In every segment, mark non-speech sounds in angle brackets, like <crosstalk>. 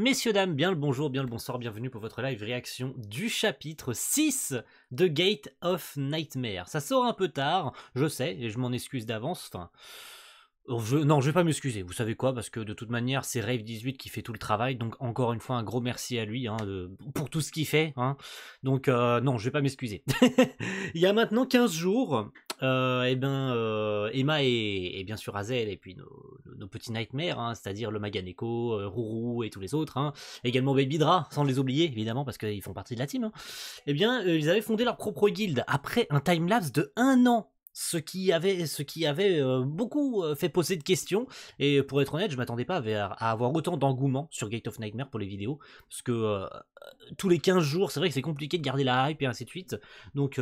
Messieurs, dames, bien le bonjour, bien le bonsoir, bienvenue pour votre live réaction du chapitre 6 de Gate of Nightmare. Ça sort un peu tard, je sais, et je m'en excuse d'avance, Je, non, je vais pas m'excuser, vous savez quoi, parce que de toute manière, c'est Rave18 qui fait tout le travail, donc encore une fois, un gros merci à lui hein, pour tout ce qu'il fait. Hein. Donc, euh, non, je vais pas m'excuser. <laughs> Il y a maintenant 15 jours, euh, et eh ben, euh, Emma et, bien sûr Azel et puis nos, petits nightmares, hein, c'est-à-dire le Maganeko, euh, Rourou et tous les autres, hein. également Baby Dra, sans les oublier évidemment parce qu'ils font partie de la team, hein, et eh bien euh, ils avaient fondé leur propre guilde après un time-lapse de un an ce qui avait, ce qui avait beaucoup fait poser de questions. Et pour être honnête, je m'attendais pas à, avoir autant d'engouement sur Gate of Nightmare pour les vidéos, parce que tous les 15 jours, c'est vrai que c'est compliqué de garder la hype et ainsi de suite. Donc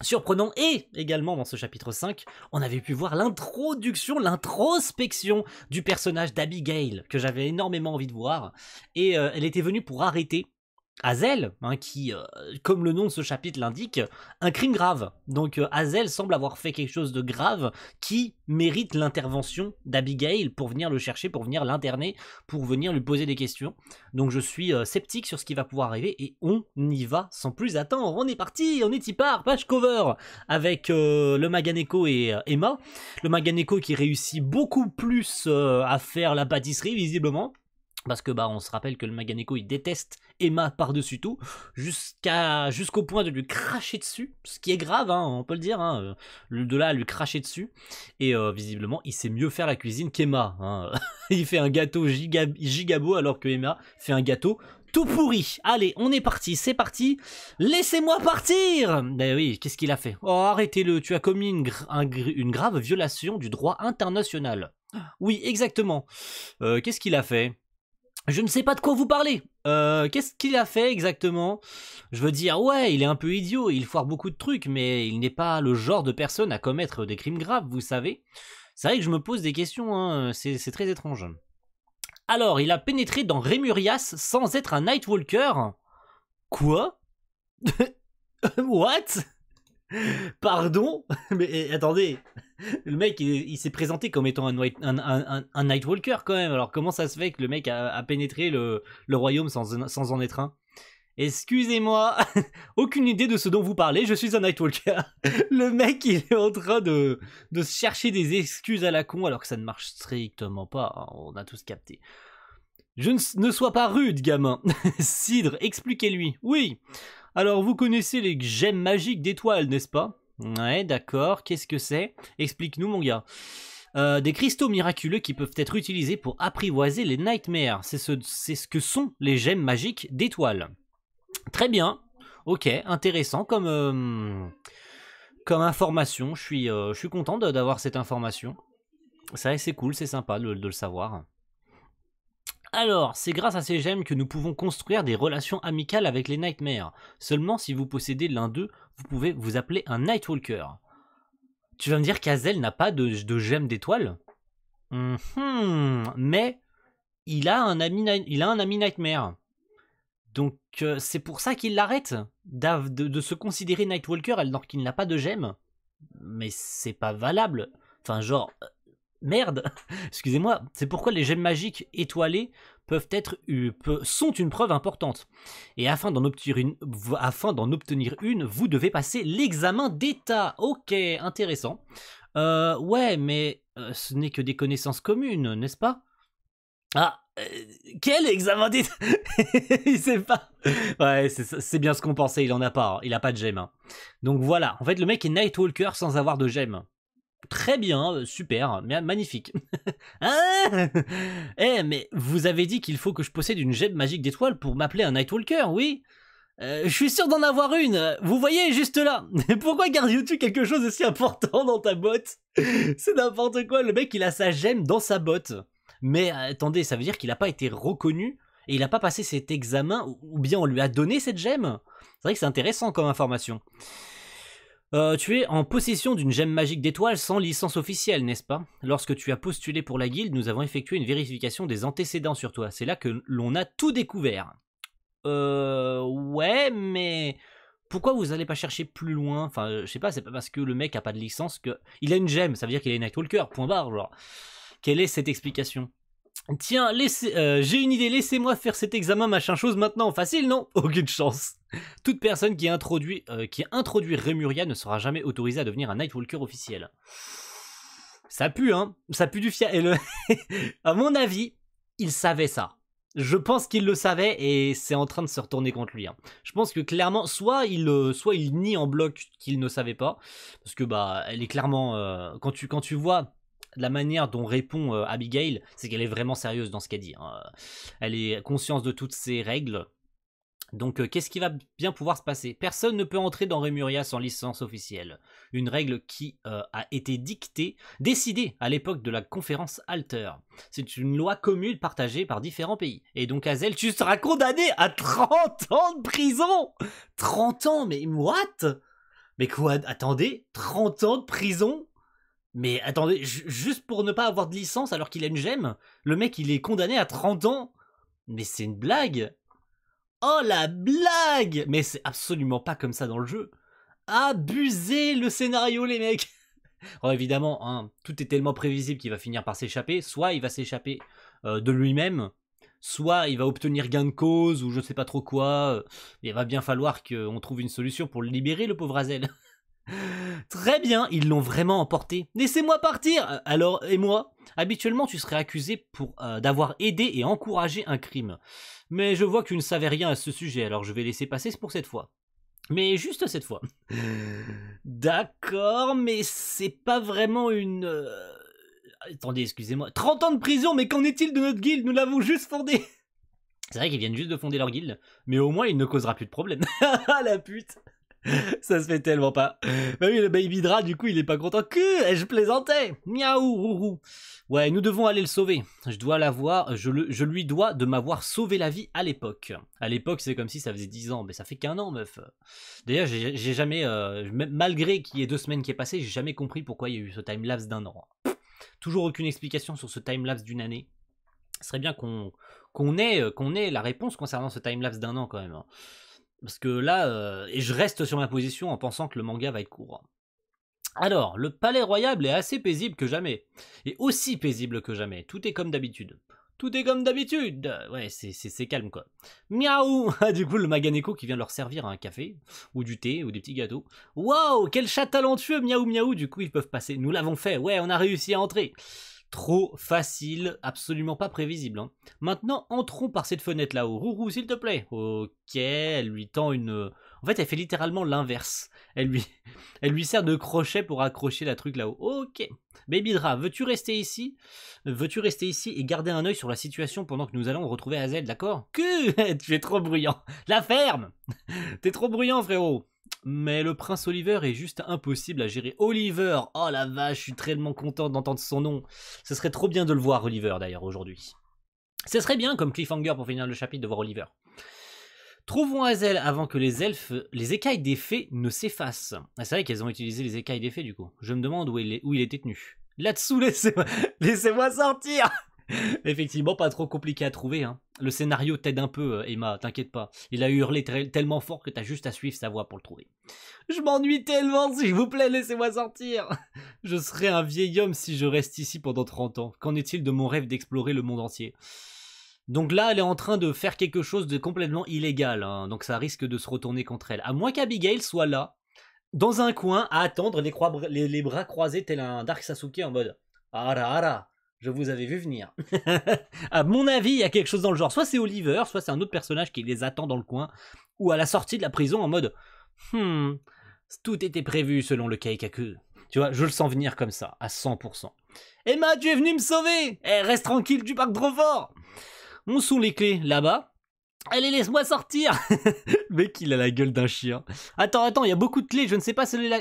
surprenant. Et également dans ce chapitre 5, on avait pu voir l'introduction, l'introspection du personnage d'Abigail, que j'avais énormément envie de voir. Et euh, elle était venue pour arrêter Hazel, hein, qui, euh, comme le nom de ce chapitre l'indique, un crime grave. Donc Azel euh, Hazel semble avoir fait quelque chose de grave qui mérite l'intervention d'Abigail pour venir le chercher, pour venir l'interner, pour venir lui poser des questions. Donc je suis euh, sceptique sur ce qui va pouvoir arriver et on y va sans plus attendre. On est parti, on est y part, page cover avec le Maganeko et Emma. Le Maganeko qui réussit beaucoup plus à faire la pâtisserie visiblement. Parce que bah on se rappelle que le Maganeko il déteste Emma par-dessus tout, jusqu'à jusqu'au point de lui cracher dessus, ce qui est grave, hein, on peut le dire, hein, euh, de là à lui cracher dessus. Et euh, visiblement il sait mieux faire la cuisine qu'Emma. Hein. <laughs> il fait un gâteau gigabo alors que Emma fait un gâteau tout pourri. Allez, on est parti, c'est parti. Laissez-moi partir Ben oui, qu'est-ce qu'il a fait Oh, arrêtez-le, tu as commis une, une, grave violation du droit international. Oui, exactement. Euh, qu'est-ce qu'il a fait je ne sais pas de quoi vous parlez. Euh, qu'est-ce qu'il a fait exactement Je veux dire, ouais, il est un peu idiot, il foire beaucoup de trucs, mais il n'est pas le genre de personne à commettre des crimes graves, vous savez. C'est vrai que je me pose des questions, hein, c'est très étrange. Alors, il a pénétré dans Rémurias sans être un Nightwalker Quoi <laughs> What Pardon <laughs> Mais eh, attendez, le mec, il, s'est présenté comme étant un, Nightwalker quand même. Alors comment ça se fait que le mec a, pénétré le, royaume sans, en être un Excusez-moi, <laughs> aucune idée de ce dont vous parlez, je suis un Nightwalker. <laughs> Le mec, il est en train de, chercher des excuses à la con alors que ça ne marche strictement pas, hein. on a tous capté. Je ne, ne sois pas rude, gamin. Cidre, expliquez-lui. Oui, alors, vous connaissez les gemmes magiques d'étoiles, n'est-ce pas Ouais, d'accord. Qu'est-ce que c'est Explique-nous, mon gars. Euh, des cristaux miraculeux qui peuvent être utilisés pour apprivoiser les nightmares. C'est ce, que sont les gemmes magiques d'étoiles. Très bien. Ok, intéressant comme, euh, information. Je suis, euh, content d'avoir cette information. Ça, c'est cool, c'est sympa de le savoir. Alors, c'est grâce à ces gemmes que nous pouvons construire des relations amicales avec les Nightmares. Seulement, si vous possédez l'un d'eux, vous pouvez vous appeler un Nightwalker. Tu vas me dire qu'Azel n'a pas de, gemme d'étoile hum, hmm, Mais il a un ami, il a un ami Nightmare. Donc euh, c'est pour ça qu'il l'arrête de, de, se considérer Nightwalker alors qu'il n'a pas de gemme. Mais c'est pas valable. Enfin genre, merde, <laughs> excusez-moi, c'est pourquoi les gemmes magiques étoilées peuvent être, sont une preuve importante. Et afin d'en obtenir une, obtenir une vous devez passer l'examen d'état. Ok, intéressant. Euh, ouais, mais euh, ce n'est que des connaissances communes, n'est-ce pas Ah, euh, quel examen d'état <laughs> Il sait pas. Ouais, c'est bien ce qu'on pensait, il en a pas, hein. il a pas de gemmes. Hein. Donc voilà, en fait le mec est Nightwalker sans avoir de gemmes. Très bien, euh, super, magnifique. hein <laughs> Eh, mais vous avez dit qu'il faut que je possède une gemme magique d'étoiles pour m'appeler un Nightwalker, oui euh, je suis sûr d'en avoir une, vous voyez juste là. <laughs> Pourquoi gardes-tu quelque chose si important dans ta botte <laughs> C'est n'importe quoi, le mec il a sa gemme dans sa botte. Mais euh, attendez, ça veut dire qu'il n'a pas été reconnu et il n'a pas passé cet examen ou bien on lui a donné cette gemme C'est vrai que c'est intéressant comme information. Euh, tu es en possession d'une gemme magique d'étoile sans licence officielle, n'est-ce pas Lorsque tu as postulé pour la guilde, nous avons effectué une vérification des antécédents sur toi. C'est là que l'on a tout découvert. Euh... Ouais, mais... Pourquoi vous n'allez pas chercher plus loin Enfin, je sais pas, c'est pas parce que le mec a pas de licence que... a une gemme, ça veut dire qu'il est une Nightwalker, point barre, Quelle est cette explication Tiens, euh, j'ai une idée, laissez-moi faire cet examen machin chose maintenant, facile non <laughs> Aucune chance. Toute personne qui introduit, euh, introduit Remuria ne sera jamais autorisée à devenir un Nightwalker officiel. Ça pue, hein Ça pue du fia. Et le... <laughs> à mon avis, il savait ça. Je pense qu'il le savait et c'est en train de se retourner contre lui. Hein. Je pense que clairement, soit il, euh, soit il nie en bloc qu'il ne savait pas, parce que bah, elle est clairement, quand tu, quand tu vois la manière dont répond euh, Abigail, c'est qu'elle est vraiment sérieuse dans ce qu'elle dit. Hein. Elle est consciente de toutes ses règles. Donc euh, qu'est-ce qui va bien pouvoir se passer Personne ne peut entrer dans Remuria sans licence officielle. Une règle qui euh, a été dictée, décidée à l'époque de la conférence Alter. C'est une loi commune partagée par différents pays. Et donc Azel, tu seras condamné à 30 ans de prison 30 ans, mais what Mais quoi Attendez, 30 ans de prison mais attendez, juste pour ne pas avoir de licence alors qu'il a une gemme, le mec il est condamné à 30 ans Mais c'est une blague Oh la blague Mais c'est absolument pas comme ça dans le jeu. Abusez le scénario les mecs <laughs> Oh évidemment, hein, tout est tellement prévisible qu'il va finir par s'échapper. Soit il va s'échapper euh, de lui-même, soit il va obtenir gain de cause ou je sais pas trop quoi. Il va bien falloir qu'on trouve une solution pour libérer le pauvre Azel. <laughs> Très bien, ils l'ont vraiment emporté. Laissez-moi partir Alors, et moi Habituellement, tu serais accusé pour euh, d'avoir aidé et encouragé un crime. Mais je vois que tu ne savais rien à ce sujet, alors je vais laisser passer pour cette fois. Mais juste cette fois. <laughs> D'accord, mais c'est pas vraiment une... Euh, attendez, excusez-moi. 30 ans de prison, mais qu'en est-il de notre guilde Nous l'avons juste fondée <laughs> C'est vrai qu'ils viennent juste de fonder leur guilde, mais au moins il ne causera plus de problème. <laughs> Ah, la pute <laughs> Ça se fait tellement pas. Bah oui, le baby drap, du coup, il est pas content. Que je plaisantais Miaou, Ouais, nous devons aller le sauver. Je dois l'avoir, je, je lui dois de m'avoir sauvé la vie à l'époque. À l'époque, c'est comme si ça faisait 10 ans, mais ça fait qu'un an, meuf. D'ailleurs, j'ai jamais, euh, malgré qu'il y ait deux semaines qui est passé, j'ai jamais compris pourquoi il y a eu ce time-lapse d'un an. toujours aucune explication sur ce time-lapse d'une année. Ce serait bien qu'on qu'on ait, euh, qu'on ait la réponse concernant ce time-lapse d'un an quand même. Hein. Parce que là, euh, et je reste sur ma position en pensant que le manga va être court. Alors, le palais royal est assez paisible que jamais. Et aussi paisible que jamais. Tout est comme d'habitude. Tout est comme d'habitude. Ouais, c'est calme quoi. Miaou <laughs> ah, Du coup, le Maganeko qui vient leur servir un café, ou du thé, ou des petits gâteaux. Waouh Quel chat talentueux Miaou miaou Du coup, ils peuvent passer. Nous l'avons fait. Ouais, on a réussi à entrer. Trop facile, absolument pas prévisible. Hein. Maintenant, entrons par cette fenêtre là-haut. Rourou, s'il te plaît. Ok, elle lui tend une... Euh, en fait, elle fait littéralement l'inverse. Elle lui... <laughs> elle lui sert de crochet pour accrocher la truc là-haut. Ok. Baby Dra, veux-tu rester ici Veux-tu rester ici et garder un œil sur la situation pendant que nous allons retrouver Azel, d'accord Que <laughs> Tu es trop bruyant. La ferme <laughs> T'es trop bruyant, frérot mais le prince Oliver est juste impossible à gérer. Oliver, oh la vache, je suis tellement content d'entendre son nom. Ce serait trop bien de le voir, Oliver, d'ailleurs, aujourd'hui. Ce serait bien comme cliffhanger pour finir le chapitre de voir Oliver. Trouvons Azel avant que les elfes, les écailles des fées ne s'effacent. Ah, c'est vrai qu'elles ont utilisé les écailles des fées du coup. Je me demande où il, est, était tenu. Là-dessous, <laughs> laissez-moi sortir Effectivement, pas trop compliqué à trouver. Hein le scénario t'aide un peu, euh, Emma, t'inquiète pas. Il a hurlé tellement fort que t'as juste à suivre sa voix pour le trouver. Je m'ennuie tellement, s'il vous plaît, laissez-moi sortir <laughs> Je serais un vieil homme si je reste ici pendant 30 ans. Qu'en est-il de mon rêve d'explorer le monde entier donc là, elle est en train de faire quelque chose de complètement illégal, hein. donc ça risque de se retourner contre elle. À moins qu'Abigail soit là, dans un coin, à attendre les, les bras croisés tel un Dark Sasuke en mode « Ara, ara, je vous avais vu venir. <laughs> à mon avis, il y a quelque chose dans le genre. Soit c'est Oliver, soit c'est un autre personnage qui les attend dans le coin, ou à la sortie de la prison en mode Hmm, tout était prévu selon le Kaikaku. Tu vois, je le sens venir comme ça, à 100%. Emma, tu es venu me sauver Eh, reste tranquille tu parc trop fort On sont les clés là-bas Allez, laisse-moi sortir <laughs> Mec, il a la gueule d'un chien. Attends, attends, il y a beaucoup de clés, je ne sais pas celle-là.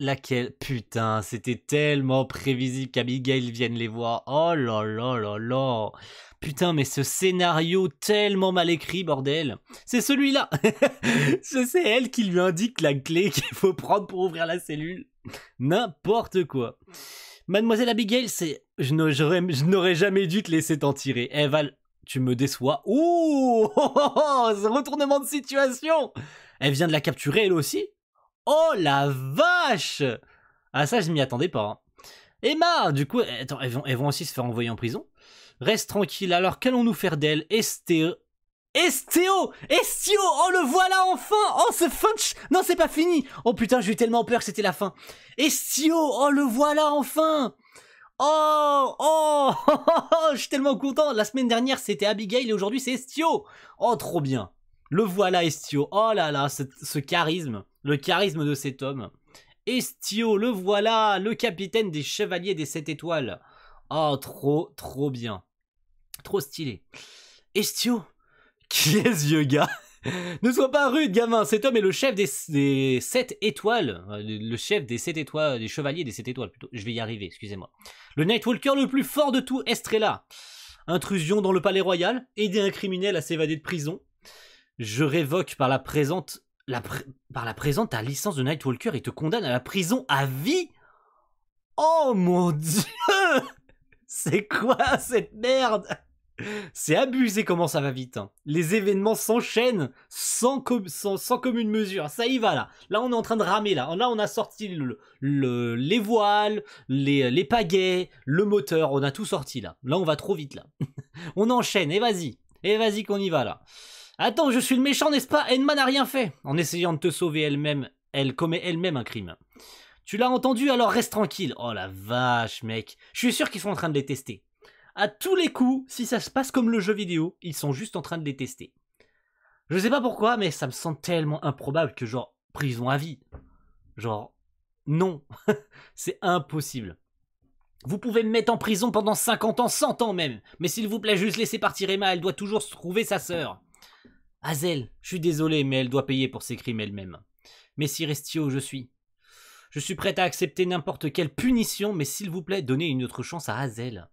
Laquelle Putain, c'était tellement prévisible qu'Abigail vienne les voir. Oh là là là là Putain, mais ce scénario tellement mal écrit, bordel C'est celui-là <laughs> C'est elle qui lui indique la clé <laughs> qu'il faut prendre pour ouvrir la cellule. N'importe quoi Mademoiselle Abigail, c'est... Je n'aurais jamais dû te laisser t'en tirer. Eh tu me déçois. Ouh <laughs> Retournement de situation Elle vient de la capturer, elle aussi Oh la vache Ah ça, je m'y attendais pas. Hein. Emma, du coup, attends, elles vont, elles aussi se faire envoyer en prison. Reste tranquille, alors qu'allons-nous faire d'elle Estio, Estio, Estio Oh le voilà enfin Oh ce funch Non c'est pas fini Oh putain j'ai eu tellement peur que c'était la fin Estio Oh le voilà enfin Oh Oh, <laughs> Je suis tellement content La semaine dernière c'était Abigail et aujourd'hui c'est Estio Oh trop bien Le voilà Estio Oh là là ce charisme le charisme de cet homme. Estio, le voilà, le capitaine des chevaliers des 7 étoiles. Oh, trop, trop bien. Trop stylé. Estio <laughs> Qui est ce vieux gars Ne sois pas rude, gamin. Cet homme est le chef des, sept 7 étoiles. Euh, le chef des 7 étoiles, des chevaliers des 7 étoiles, plutôt. Je vais y arriver, excusez-moi. Le Nightwalker le plus fort de tout Estrella. Intrusion dans le palais royal, aider un criminel à s'évader de prison. Je révoque par la présente la par la présente, ta licence de Nightwalker et te condamne à la prison à vie Oh mon dieu <laughs> C'est quoi cette merde C'est abusé comment ça va vite. Hein. Les événements s'enchaînent sans, sans, commune mesure. Ça y va là. Là on est en train de ramer là. Là on a sorti le, les voiles, les, euh, les pagaies, le moteur. On a tout sorti là. Là on va trop vite là. <laughs> on enchaîne et vas-y. Et vas-y qu'on y va là. Attends, je suis le méchant, n'est-ce pas Enma n'a rien fait. En essayant de te sauver elle-même, elle commet elle-même un crime. Tu l'as entendu, alors reste tranquille. Oh la vache, mec. Je suis sûr qu'ils sont en train de les tester. À tous les coups, si ça se passe comme le jeu vidéo, ils sont juste en train de les tester. Je sais pas pourquoi, mais ça me semble tellement improbable que genre prison à vie. Genre, non, <laughs> c'est impossible. Vous pouvez me mettre en prison pendant 50 ans, 100 ans même, mais s'il vous plaît, juste laissez partir Emma, elle doit toujours trouver sa sœur. Hazel, je suis désolé, mais elle doit payer pour ses crimes elle-même. Mais si Restio, je suis. Je suis prête à accepter n'importe quelle punition, mais s'il vous plaît, donnez une autre chance à Hazel.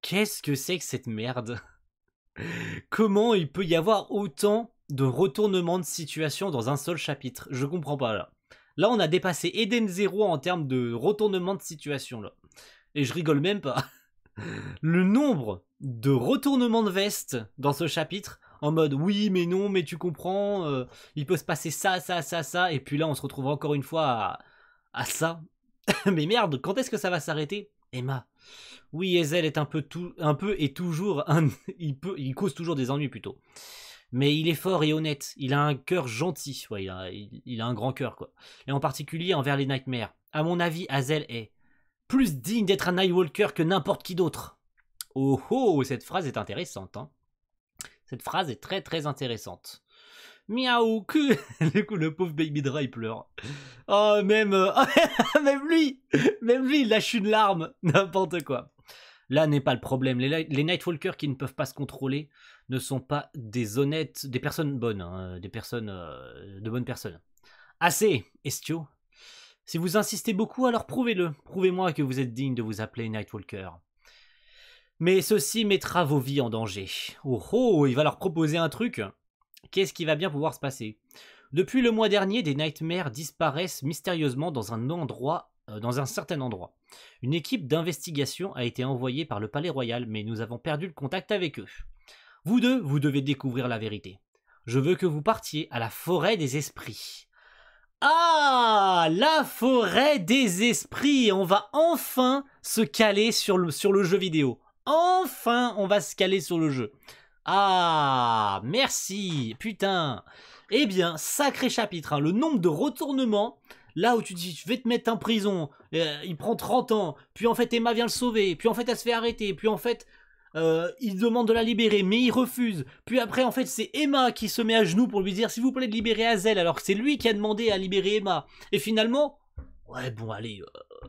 Qu'est-ce que c'est que cette merde <laughs> Comment il peut y avoir autant de retournements de situation dans un seul chapitre Je comprends pas là. Là, on a dépassé Eden Zero en termes de retournements de situation là. Et je rigole même pas. <laughs> Le nombre de retournements de veste dans ce chapitre, en mode oui mais non mais tu comprends, euh, il peut se passer ça, ça, ça, ça, et puis là on se retrouve encore une fois à, ça. <laughs> mais merde, quand est-ce que ça va s'arrêter Emma. Oui, Ezel est un peu, tout, un peu et toujours un, <laughs> il, peut, il cause toujours des ennuis plutôt. Mais il est fort et honnête, il a un cœur gentil, il, a, un grand cœur quoi. Et en particulier envers les Nightmares. À mon avis, Azel est plus digne d'être un Nightwalker que n'importe qui d'autre. Oh oh, cette phrase est intéressante. Hein. Cette phrase est très très intéressante. Miaou, que... Du <laughs> coup, le pauvre Baby Dra, pleure. Oh, même... Euh, <laughs> même lui Même lui, il lâche une larme. <laughs> N'importe quoi. Là n'est pas le problème. Les, Nightwalkers qui ne peuvent pas se contrôler ne sont pas des honnêtes, des personnes bonnes, hein, des personnes... Euh, de bonnes personnes. Assez, Estio. Si vous insistez beaucoup, alors prouvez-le. Prouvez-moi que vous êtes digne de vous appeler Nightwalker. Mais ceci mettra vos vies en danger. Oh oh, il va leur proposer un truc. Qu'est-ce qui va bien pouvoir se passer Depuis le mois dernier, des nightmares disparaissent mystérieusement dans un endroit, euh, dans un certain endroit. Une équipe d'investigation a été envoyée par le Palais Royal, mais nous avons perdu le contact avec eux. Vous deux, vous devez découvrir la vérité. Je veux que vous partiez à la forêt des esprits. Ah La forêt des esprits On va enfin se caler sur le, sur le jeu vidéo. Enfin, on va se caler sur le jeu. Ah, merci, putain. Eh bien, sacré chapitre, hein, le nombre de retournements, là où tu dis, je vais te mettre en prison, euh, il prend 30 ans, puis en fait Emma vient le sauver, puis en fait elle se fait arrêter, puis en fait euh, il demande de la libérer, mais il refuse. Puis après, en fait, c'est Emma qui se met à genoux pour lui dire, s'il vous plaît, de libérer Hazel, alors que c'est lui qui a demandé à libérer Emma. Et finalement, ouais, bon, allez, euh,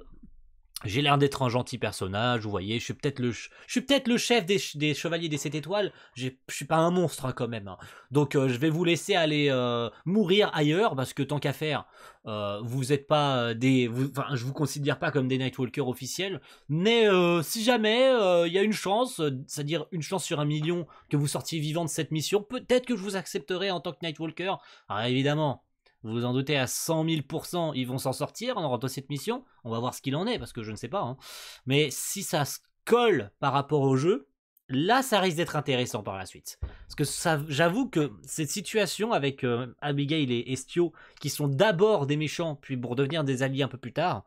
j'ai l'air d'être un gentil personnage, vous voyez, je suis peut-être le, je peut le chef des, chevaliers des 7 étoiles, je suis pas un monstre hein, quand même. Hein. Donc euh, je vais vous laisser aller euh, mourir ailleurs parce que tant qu'à faire, euh, vous êtes pas des, enfin je vous considère pas comme des Nightwalkers officiels. Mais si jamais il y a une chance, c'est-à-dire une chance sur un million que vous sortiez vivant de cette mission, peut-être que je vous accepterai en tant que Nightwalker. Alors évidemment, vous vous en doutez à 100 000%, ils vont s'en sortir en rendant cette mission. On va voir ce qu'il en est, parce que je ne sais pas. Hein. Mais si ça se colle par rapport au jeu, là, ça risque d'être intéressant par la suite. Parce que j'avoue que cette situation avec euh, Abigail et Estio, qui sont d'abord des méchants, puis pour devenir des alliés un peu plus tard,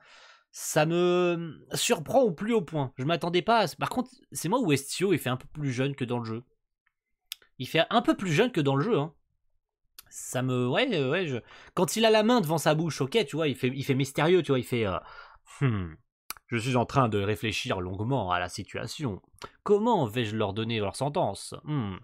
ça me surprend au plus haut point. Je m'attendais pas. À... Par contre, c'est moi où Estio, il fait un peu plus jeune que dans le jeu. Il fait un peu plus jeune que dans le jeu. Hein ça me ouais euh, ouais je... quand il a la main devant sa bouche ok tu vois il fait il fait mystérieux tu vois il fait euh, hmm. je suis en train de réfléchir longuement à la situation comment vais-je leur donner leur sentence hmm.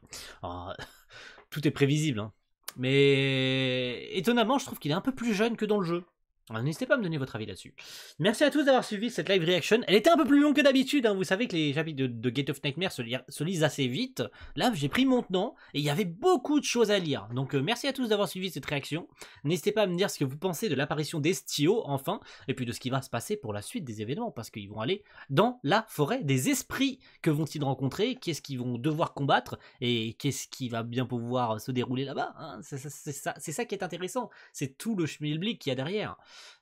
Oh, <laughs> tout est prévisible hein. mais étonnamment je trouve qu'il est un peu plus jeune que dans le jeu N'hésitez pas à me donner votre avis là-dessus. Merci à tous d'avoir suivi cette live reaction. Elle était un peu plus longue que d'habitude. Hein. Vous savez que les chapitres de, Gate of Nightmare se, lisent assez vite. Là, j'ai pris mon temps et il y avait beaucoup de choses à lire. Donc, euh, merci à tous d'avoir suivi cette réaction. N'hésitez pas à me dire ce que vous pensez de l'apparition des Stio, enfin, et puis de ce qui va se passer pour la suite des événements, parce qu'ils vont aller dans la forêt des esprits. Que vont-ils rencontrer Qu'est-ce qu'ils vont devoir combattre Et qu'est-ce qui va bien pouvoir se dérouler là-bas hein. C'est ça, ça, qui est intéressant. C'est tout le schmilblick qu'il y a derrière.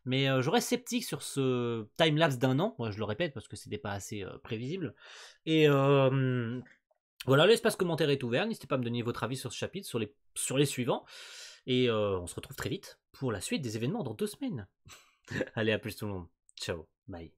Mais euh, j'aurais sceptique sur ce time-lapse d'un an. Moi, je le répète parce que c'était pas assez euh, prévisible. Et euh, voilà, l'espace commentaire est ouvert. N'hésitez pas à me donner votre avis sur ce chapitre, sur les, sur les suivants. Et on se retrouve très vite pour la suite des événements dans deux semaines. <laughs> Allez, à plus tout le monde. Ciao. Bye.